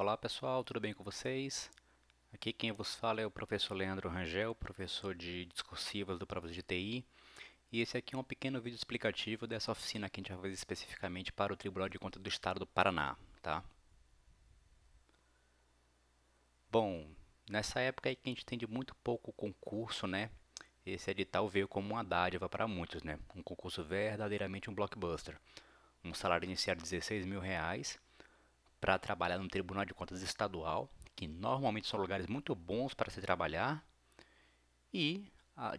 Olá pessoal, tudo bem com vocês? Aqui quem vos fala é o professor Leandro Rangel, professor de discursivas do Provas de TI, e esse aqui é um pequeno vídeo explicativo dessa oficina que a gente vai fazer especificamente para o Tribunal de Contas do Estado do Paraná, tá? Bom, nessa época aí que a gente tem de muito pouco concurso, né? Esse edital veio como uma dádiva para muitos, né? Um concurso verdadeiramente um blockbuster. Um salário inicial de 16 mil reais para trabalhar no Tribunal de Contas Estadual, que normalmente são lugares muito bons para se trabalhar. E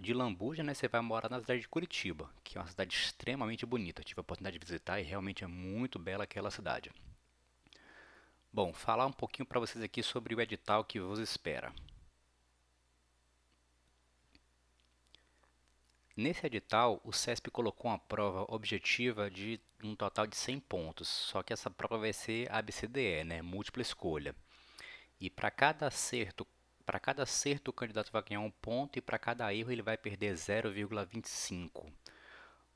de Lambuja, né, você vai morar na cidade de Curitiba, que é uma cidade extremamente bonita. Eu tive a oportunidade de visitar e realmente é muito bela aquela cidade. Bom, falar um pouquinho para vocês aqui sobre o edital que vos espera. Nesse edital, o CESP colocou uma prova objetiva de um total de 100 pontos, só que essa prova vai ser ABCDE, né? múltipla escolha. E para cada acerto, para cada acerto o candidato vai ganhar um ponto e para cada erro ele vai perder 0,25.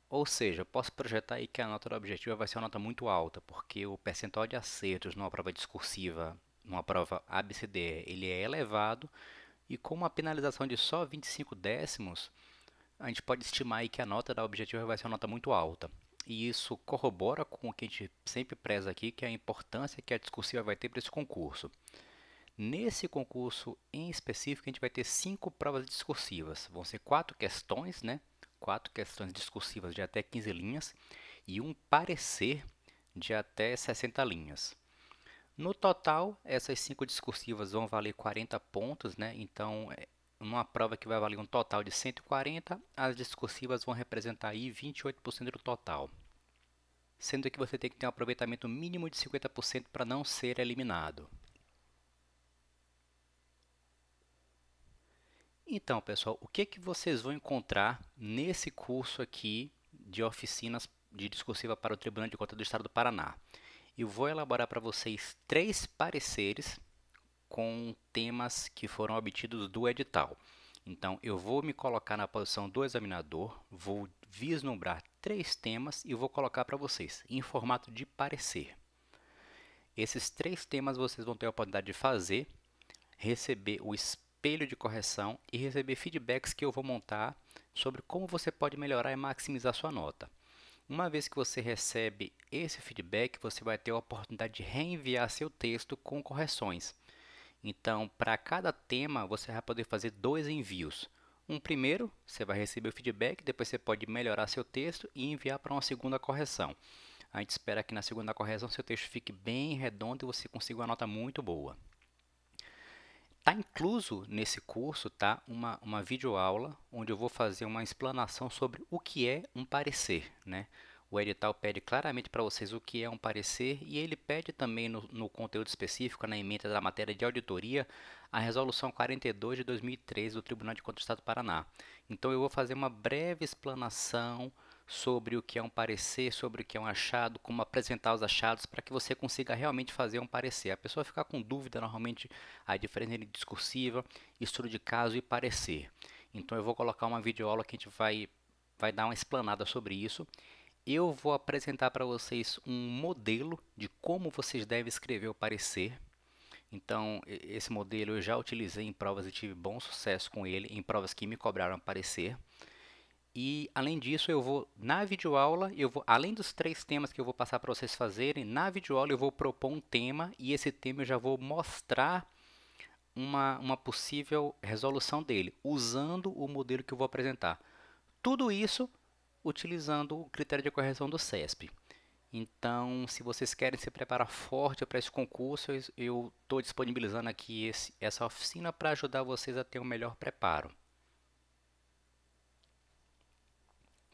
Ou seja, posso projetar aí que a nota objetiva vai ser uma nota muito alta, porque o percentual de acertos numa prova discursiva, numa prova ABCDE, ele é elevado, e com uma penalização de só 25 décimos, a gente pode estimar aí que a nota da objetiva vai ser uma nota muito alta. E isso corrobora com o que a gente sempre preza aqui, que é a importância que a discursiva vai ter para esse concurso. Nesse concurso em específico, a gente vai ter cinco provas discursivas. Vão ser quatro questões, né? Quatro questões discursivas de até 15 linhas e um parecer de até 60 linhas. No total, essas cinco discursivas vão valer 40 pontos, né? Então, é, numa prova que vai valer um total de 140, as discursivas vão representar aí 28% do total. Sendo que você tem que ter um aproveitamento mínimo de 50% para não ser eliminado. Então, pessoal, o que, que vocês vão encontrar nesse curso aqui de oficinas de discursiva para o Tribunal de Contas do Estado do Paraná? Eu vou elaborar para vocês três pareceres com temas que foram obtidos do edital. Então, eu vou me colocar na posição do examinador, vou vislumbrar três temas e vou colocar para vocês em formato de parecer. Esses três temas vocês vão ter a oportunidade de fazer, receber o espelho de correção e receber feedbacks que eu vou montar sobre como você pode melhorar e maximizar sua nota. Uma vez que você recebe esse feedback, você vai ter a oportunidade de reenviar seu texto com correções. Então, para cada tema, você vai poder fazer dois envios. Um primeiro, você vai receber o feedback, depois você pode melhorar seu texto e enviar para uma segunda correção. A gente espera que na segunda correção seu texto fique bem redondo e você consiga uma nota muito boa. Está incluso nesse curso tá, uma, uma videoaula onde eu vou fazer uma explanação sobre o que é um parecer. Né? O edital pede claramente para vocês o que é um parecer e ele pede também no, no conteúdo específico, na emenda da matéria de auditoria, a Resolução 42 de 2013 do Tribunal de Contas do Estado do Paraná. Então eu vou fazer uma breve explanação sobre o que é um parecer, sobre o que é um achado, como apresentar os achados para que você consiga realmente fazer um parecer. A pessoa ficar com dúvida, normalmente a diferença entre discursiva, estudo de caso e parecer. Então eu vou colocar uma videoaula que a gente vai, vai dar uma explanada sobre isso eu vou apresentar para vocês um modelo de como vocês devem escrever o parecer. Então, esse modelo eu já utilizei em provas e tive bom sucesso com ele, em provas que me cobraram parecer. E além disso, eu vou na videoaula, eu vou além dos três temas que eu vou passar para vocês fazerem, na videoaula eu vou propor um tema e esse tema eu já vou mostrar uma, uma possível resolução dele, usando o modelo que eu vou apresentar. Tudo isso utilizando o critério de correção do CESP. Então, se vocês querem se preparar forte para esse concurso, eu estou disponibilizando aqui esse, essa oficina para ajudar vocês a ter um melhor preparo.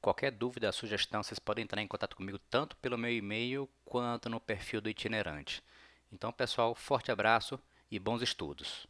Qualquer dúvida, sugestão, vocês podem entrar em contato comigo tanto pelo meu e-mail quanto no perfil do itinerante. Então, pessoal, forte abraço e bons estudos!